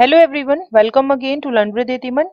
hello everyone welcome again to with एतिमन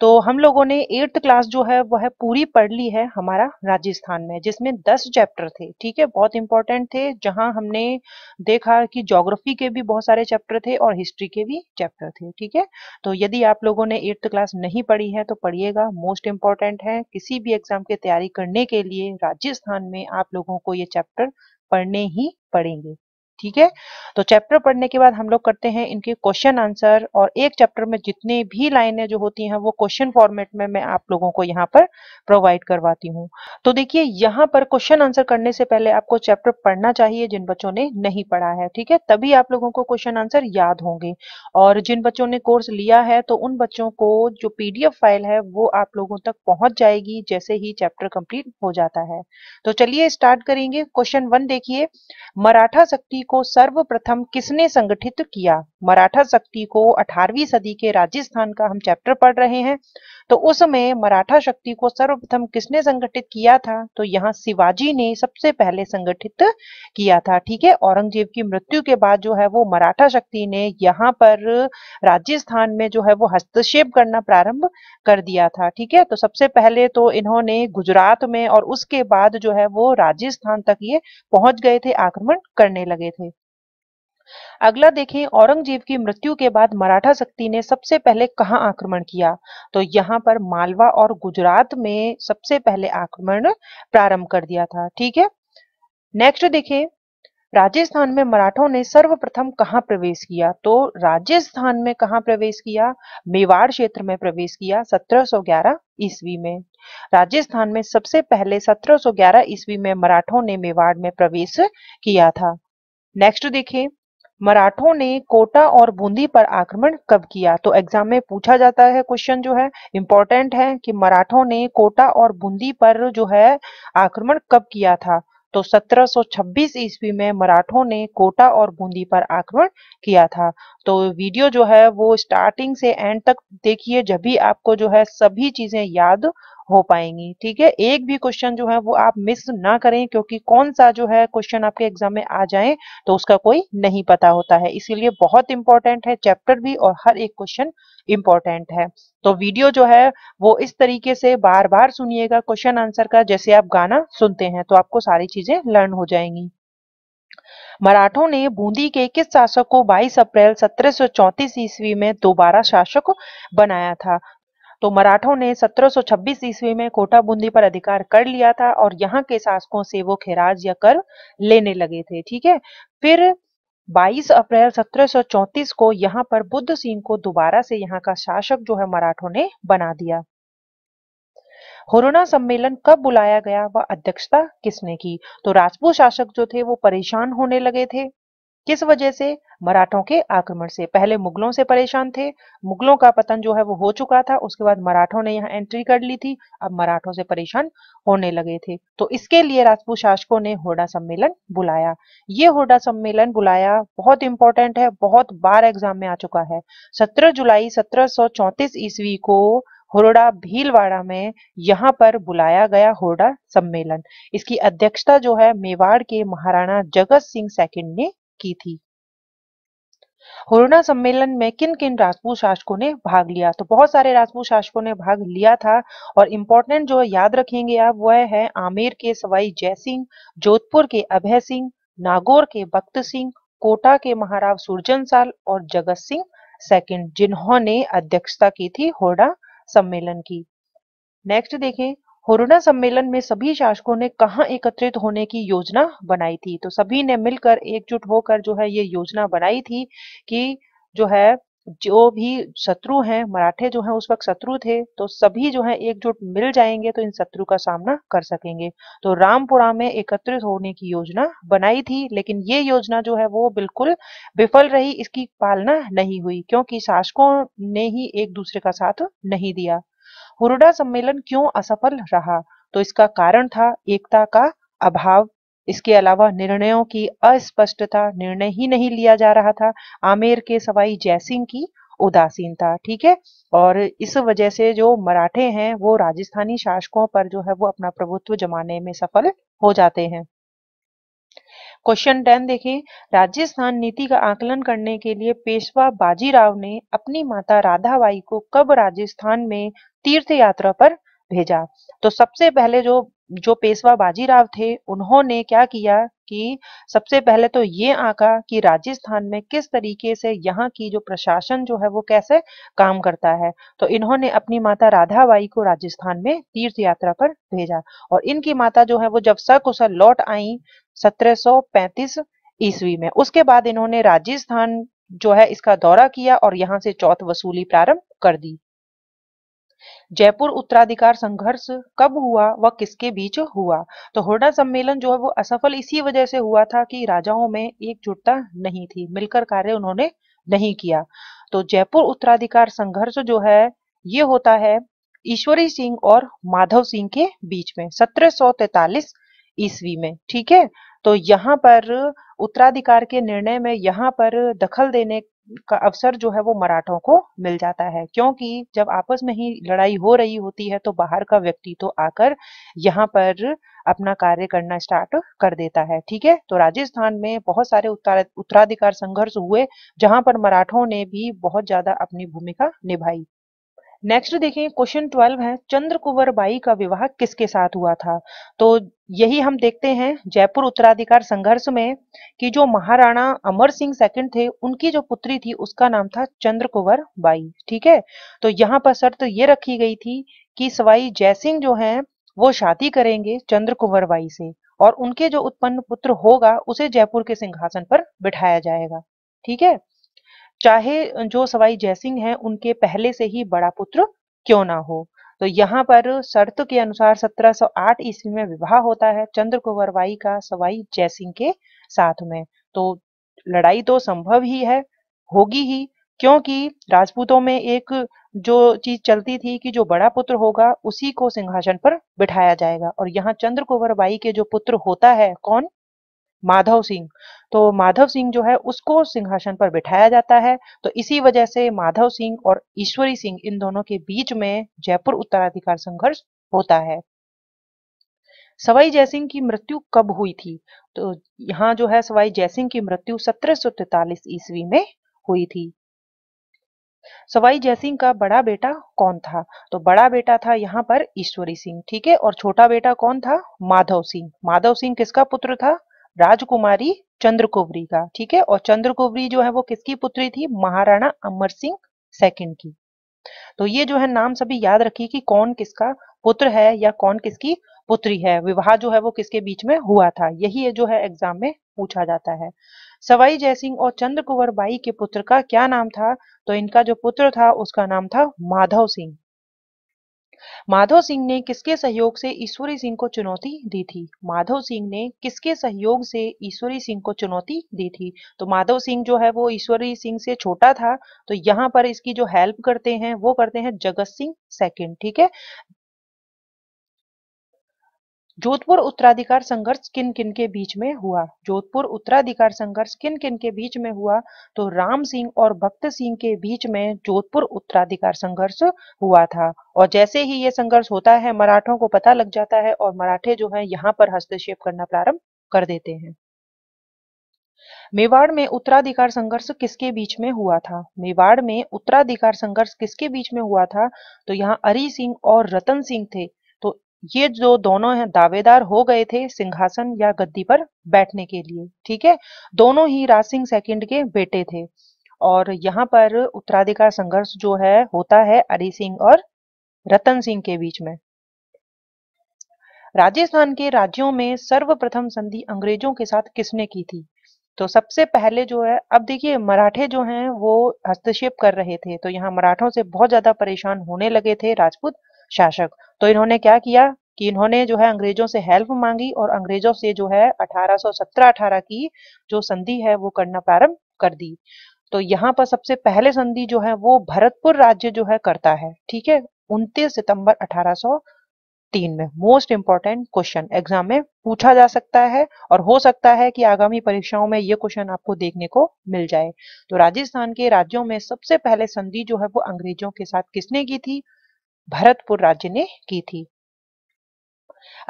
तो हम लोगों ने एट्थ क्लास जो है वह पूरी पढ़ ली है हमारा राजस्थान में जिसमें दस चैप्टर थे ठीक है बहुत इंपॉर्टेंट थे जहां हमने देखा कि ज्योग्राफी के भी बहुत सारे चैप्टर थे और हिस्ट्री के भी चैप्टर थे ठीक है तो यदि आप लोगों ने एट्थ क्लास नहीं पढ़ी है तो पढ़िएगा मोस्ट इम्पॉर्टेंट है किसी भी एग्जाम की तैयारी करने के लिए राजस्थान में आप लोगों को ये चैप्टर पढ़ने ही पड़ेंगे ठीक है तो चैप्टर पढ़ने के बाद हम लोग करते हैं इनके क्वेश्चन आंसर और एक चैप्टर में जितने भी लाइनें जो होती हैं वो क्वेश्चन फॉर्मेट में मैं आप लोगों को यहाँ पर प्रोवाइड करवाती हूँ तो देखिए यहाँ पर क्वेश्चन आंसर करने से पहले आपको चैप्टर पढ़ना चाहिए जिन बच्चों ने नहीं पढ़ा है ठीक है तभी आप लोगों को क्वेश्चन आंसर याद होंगे और जिन बच्चों ने कोर्स लिया है तो उन बच्चों को जो पीडीएफ फाइल है वो आप लोगों तक पहुंच जाएगी जैसे ही चैप्टर कंप्लीट हो जाता है तो चलिए स्टार्ट करेंगे क्वेश्चन वन देखिए मराठा शक्ति को सर्वप्रथम किसने संगठित किया मराठा शक्ति को 18वीं सदी के राजस्थान का हम चैप्टर पढ़ रहे हैं तो उसमें मराठा शक्ति को सर्वप्रथम किसने संगठित किया था तो यहाँ शिवाजी ने सबसे पहले संगठित किया था ठीक है औरंगजेब की मृत्यु के बाद जो है वो मराठा शक्ति ने यहाँ पर राजस्थान में जो है वो हस्तक्षेप करना प्रारंभ कर दिया था ठीक है तो सबसे पहले तो इन्होंने गुजरात में और उसके बाद जो है वो राजस्थान तक ये पहुंच गए थे आक्रमण करने लगे थे अगला देखें औरंगजेब की मृत्यु के बाद मराठा शक्ति ने सबसे पहले कहाँ आक्रमण किया तो यहाँ पर मालवा और गुजरात में सबसे पहले आक्रमण प्रारंभ कर दिया था ठीक है नेक्स्ट देखें राजस्थान में मराठों ने सर्वप्रथम कहाँ प्रवेश किया तो राजस्थान में कहा प्रवेश किया मेवाड़ क्षेत्र में प्रवेश किया 1711 ईस्वी में राजस्थान में सबसे पहले 1711 ईस्वी में मराठों ने मेवाड़ में प्रवेश किया था नेक्स्ट देखें मराठों ने कोटा और बूंदी पर आक्रमण कब किया तो एग्जाम में पूछा जाता है क्वेश्चन जो है इंपॉर्टेंट है कि मराठों ने कोटा और बूंदी पर जो है आक्रमण कब किया था तो 1726 ईस्वी में मराठों ने कोटा और बूंदी पर आक्रमण किया था तो वीडियो जो है वो स्टार्टिंग से एंड तक देखिए जब भी आपको जो है सभी चीजें याद हो पाएंगी ठीक है एक भी क्वेश्चन जो है वो आप मिस ना करें क्योंकि कौन सा जो है क्वेश्चन आपके एग्जाम में आ जाए तो उसका कोई नहीं पता होता है इसीलिए बहुत इंपॉर्टेंट है चैप्टर भी और हर एक क्वेश्चन इंपॉर्टेंट है तो वीडियो जो है वो इस तरीके से बार बार सुनिएगा क्वेश्चन आंसर का जैसे आप गाना सुनते हैं तो आपको सारी चीजें लर्न हो जाएंगी मराठों ने बूंदी के किस शासक को 22 अप्रैल सत्रह ईस्वी में दोबारा शासक बनाया था तो मराठों ने 1726 ईस्वी में कोटा बूंदी पर अधिकार कर लिया था और यहाँ के शासकों से वो खेराज या कर लेने लगे थे ठीक है फिर 22 अप्रैल 1734 को यहाँ पर बुद्ध सिंह को दोबारा से यहाँ का शासक जो है मराठों ने बना दिया होरोना सम्मेलन कब बुलाया गया व अध्यक्षता किसने की तो राजपूत शासक जो थे वो परेशान होने लगे थे किस वजह से मराठों के आक्रमण से पहले मुगलों से परेशान थे मुगलों का पतन जो है वो हो चुका था उसके बाद मराठों ने यहाँ एंट्री कर ली थी अब मराठों से परेशान होने लगे थे तो इसके लिए राजपूत शासकों ने होडा सम्मेलन बुलाया ये होडा सम्मेलन बुलाया बहुत इंपॉर्टेंट है बहुत बार एग्जाम में आ चुका है सत्रह जुलाई सत्रह ईस्वी को होरडा भीलवाड़ा में यहाँ पर बुलाया गया होरडा सम्मेलन इसकी अध्यक्षता जो है मेवाड़ के महाराणा जगत सिंह सेकंड ने की थी होरुणा सम्मेलन में किन किन राजपूत शासकों ने भाग लिया तो बहुत सारे राजपूत शासकों ने भाग लिया था और इम्पोर्टेंट जो याद रखेंगे आप वह है आमेर के सवाई जय सिंह जोधपुर के अभय सिंह नागौर के भक्त सिंह कोटा के महाराव सुरजन साल और जगत सिंह सेकंड जिन्होंने अध्यक्षता की थी होडा सम्मेलन की नेक्स्ट देखें होरुणा सम्मेलन में सभी शासकों ने कहा एकत्रित होने की योजना बनाई थी तो सभी ने मिलकर एकजुट होकर जो है ये योजना बनाई थी कि जो है जो भी शत्रु हैं मराठे जो हैं उस वक्त शत्रु थे तो सभी जो है एकजुट मिल जाएंगे तो इन शत्रु का सामना कर सकेंगे तो रामपुरा में एकत्रित होने की योजना बनाई थी लेकिन ये योजना जो है वो बिल्कुल विफल रही इसकी पालना नहीं हुई क्योंकि शासकों ने ही एक दूसरे का साथ नहीं दिया हुरडा सम्मेलन क्यों असफल रहा तो इसका कारण था एकता का अभाव इसके अलावा निर्णयों की अस्पष्टता निर्णय ही नहीं लिया जा रहा था आमेर के सवाई जयसिंह की उदासीनता ठीक है और इस वजह से जो मराठे हैं वो राजस्थानी शासकों पर जो है वो अपना प्रभुत्व जमाने में सफल हो जाते हैं क्वेश्चन टेन देखिए राजस्थान नीति का आकलन करने के लिए पेशवा बाजीराव ने अपनी माता राधाबाई को कब राजस्थान में तीर्थ यात्रा पर भेजा तो सबसे पहले जो जो पेशवा बाजीराव थे उन्होंने क्या किया कि सबसे पहले तो ये आका कि राजस्थान में किस तरीके से यहाँ की जो प्रशासन जो है वो कैसे काम करता है तो इन्होंने अपनी माता राधाबाई को राजस्थान में तीर्थ यात्रा पर भेजा और इनकी माता जो है वो जब सकुशल लौट आई सत्रह ईस्वी में उसके बाद इन्होंने राजस्थान जो है इसका दौरा किया और यहाँ से चौथ वसूली प्रारंभ कर दी जयपुर उत्तराधिकार संघर्ष कब हुआ व किसके बीच हुआ तो होडा सम्मेलन जो है वो असफल इसी वजह से हुआ था कि राजाओं में एकजुटता नहीं थी मिलकर कार्य उन्होंने नहीं किया तो जयपुर उत्तराधिकार संघर्ष जो है ये होता है ईश्वरी सिंह और माधव सिंह के बीच में सत्रह ईस्वी में ठीक है तो यहाँ पर उत्तराधिकार के निर्णय में यहाँ पर दखल देने का अवसर जो है वो मराठों को मिल जाता है क्योंकि जब आपस में ही लड़ाई हो रही होती है तो बाहर का व्यक्ति तो आकर यहाँ पर अपना कार्य करना स्टार्ट कर देता है ठीक है तो राजस्थान में बहुत सारे उत्तराधिकार संघर्ष हुए जहां पर मराठों ने भी बहुत ज्यादा अपनी भूमिका निभाई नेक्स्ट देखें क्वेश्चन ट्वेल्व है चंद्र कुंवर बाई का विवाह किसके साथ हुआ था तो यही हम देखते हैं जयपुर उत्तराधिकार संघर्ष में कि जो महाराणा अमर सिंह सेकंड थे उनकी जो पुत्री थी उसका नाम था चंद्र कुंवर बाई ठीक है तो यहाँ पर शर्त तो ये रखी गई थी कि सवाई जयसिंह जो है वो शादी करेंगे चंद्र कुंवर बाई से और उनके जो उत्पन्न पुत्र होगा उसे जयपुर के सिंहासन पर बिठाया जाएगा ठीक है चाहे जो सवाई जयसिंह हैं उनके पहले से ही बड़ा पुत्र क्यों ना हो तो यहाँ पर शर्त के अनुसार 1708 ईस्वी में विवाह होता है बाई का सवाई जयसिंह के साथ में तो लड़ाई तो संभव ही है होगी ही क्योंकि राजपूतों में एक जो चीज चलती थी कि जो बड़ा पुत्र होगा उसी को सिंहासन पर बिठाया जाएगा और यहाँ बाई के जो पुत्र होता है कौन माधव सिंह तो माधव सिंह जो है उसको सिंहासन पर बिठाया जाता है तो इसी वजह से माधव सिंह और ईश्वरी सिंह इन दोनों के बीच में जयपुर उत्तराधिकार संघर्ष होता है सवाई जयसिंह की मृत्यु कब हुई थी तो यहाँ जो है सवाई जयसिंह की मृत्यु सत्रह ईस्वी में हुई थी सवाई जयसिंह का बड़ा बेटा कौन था तो बड़ा बेटा था यहाँ पर ईश्वरी सिंह ठीक है और छोटा बेटा कौन था माधव सिंह माधव सिंह किसका पुत्र था राजकुमारी चंद्रकुवरी का ठीक है और चंद्रकुवरी जो है वो किसकी पुत्री थी महाराणा अमर सिंह सेकंड की तो ये जो है नाम सभी याद रखिए कि कौन किसका पुत्र है या कौन किसकी पुत्री है विवाह जो है वो किसके बीच में हुआ था यही जो है एग्जाम में पूछा जाता है सवाई जयसिंह और चंद्र कुंवर बाई के पुत्र का क्या नाम था तो इनका जो पुत्र था उसका नाम था माधव सिंह माधव सिंह ने किसके सहयोग से ईश्वरी सिंह को चुनौती दी थी माधव सिंह ने किसके सहयोग से ईश्वरी सिंह को चुनौती दी थी तो माधव सिंह जो है वो ईश्वरी सिंह से छोटा था तो यहाँ पर इसकी जो हेल्प करते हैं वो करते हैं जगत सिंह सेकंड ठीक है जोधपुर उत्तराधिकार संघर्ष किन किन के बीच में हुआ जोधपुर उत्तराधिकार संघर्ष किन किन के बीच में हुआ तो राम सिंह और भक्त सिंह के बीच में जोधपुर उत्तराधिकार संघर्ष हुआ था और जैसे ही ये संघर्ष होता है मराठों को पता लग जाता है और मराठे जो है यहाँ पर हस्तक्षेप करना प्रारंभ कर देते हैं मेवाड़ में उत्तराधिकार संघर्ष किसके बीच में हुआ था मेवाड़ में उत्तराधिकार संघर्ष किसके बीच में हुआ था तो यहाँ अरी सिंह और रतन सिंह थे ये जो दोनों हैं दावेदार हो गए थे सिंहासन या गद्दी पर बैठने के लिए ठीक है दोनों ही राज सिंह सेकंड के बेटे थे और यहाँ पर उत्तराधिकार संघर्ष जो है होता है अरि सिंह और रतन सिंह के बीच में राजस्थान के राज्यों में सर्वप्रथम संधि अंग्रेजों के साथ किसने की थी तो सबसे पहले जो है अब देखिए मराठे जो हैं वो हस्तक्षेप कर रहे थे तो यहाँ मराठों से बहुत ज्यादा परेशान होने लगे थे राजपूत शासक तो इन्होंने क्या किया कि इन्होंने जो है अंग्रेजों से हेल्प मांगी और अंग्रेजों से जो है 1817-18 की जो संधि है वो करना प्रारंभ कर दी तो यहाँ पर सबसे पहले संधि जो है वो भरतपुर राज्य जो है करता है ठीक है 29 सितंबर 1803 में मोस्ट इंपॉर्टेंट क्वेश्चन एग्जाम में पूछा जा सकता है और हो सकता है कि आगामी परीक्षाओं में ये क्वेश्चन आपको देखने को मिल जाए तो राजस्थान के राज्यों में सबसे पहले संधि जो है वो अंग्रेजों के साथ किसने की थी भरतपुर राज्य ने की थी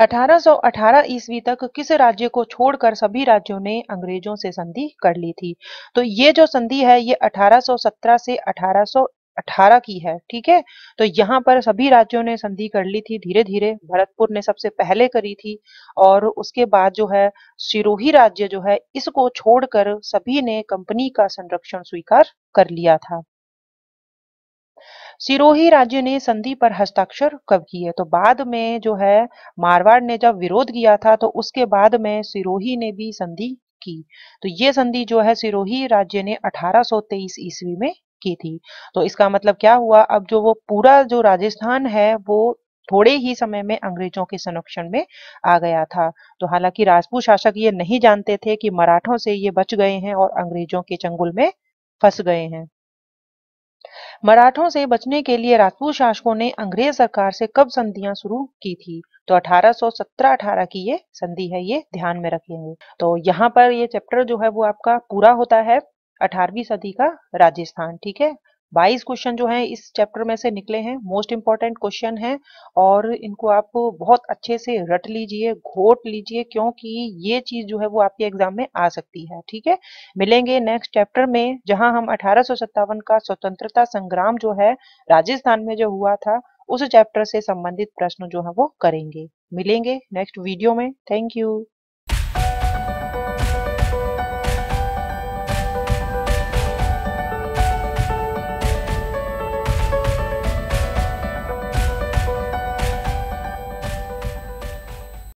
1818 ईसवी तक किस राज्य को छोड़कर सभी राज्यों ने अंग्रेजों से संधि कर ली थी तो ये जो संधि है ये 1817 से 1818 की है ठीक है तो यहाँ पर सभी राज्यों ने संधि कर ली थी धीरे धीरे भरतपुर ने सबसे पहले करी थी और उसके बाद जो है सिरोही राज्य जो है इसको छोड़कर सभी ने कंपनी का संरक्षण स्वीकार कर लिया था सिरोही राज्य ने संधि पर हस्ताक्षर कब किए तो बाद में जो है मारवाड़ ने जब विरोध किया था तो उसके बाद में सिरोही ने भी संधि की तो ये संधि जो है सिरोही राज्य ने 1823 ईस्वी में की थी तो इसका मतलब क्या हुआ अब जो वो पूरा जो राजस्थान है वो थोड़े ही समय में अंग्रेजों के संरक्षण में आ गया था तो हालांकि राजपूत शासक ये नहीं जानते थे कि मराठों से ये बच गए हैं और अंग्रेजों के चंगुल में फंस गए हैं मराठों से बचने के लिए राजपूत शासकों ने अंग्रेज सरकार से कब संधियां शुरू की थी तो 1817-18 की ये संधि है ये ध्यान में रखेंगे तो यहाँ पर ये चैप्टर जो है वो आपका पूरा होता है 18वीं सदी का राजस्थान ठीक है बाईस क्वेश्चन जो हैं इस चैप्टर में से निकले हैं मोस्ट इंपॉर्टेंट क्वेश्चन हैं और इनको आप बहुत अच्छे से रट लीजिए घोट लीजिए क्योंकि ये चीज जो है वो आपके एग्जाम में आ सकती है ठीक है मिलेंगे नेक्स्ट चैप्टर में जहां हम अठारह का स्वतंत्रता संग्राम जो है राजस्थान में जो हुआ था उस चैप्टर से संबंधित प्रश्न जो है वो करेंगे मिलेंगे नेक्स्ट वीडियो में थैंक यू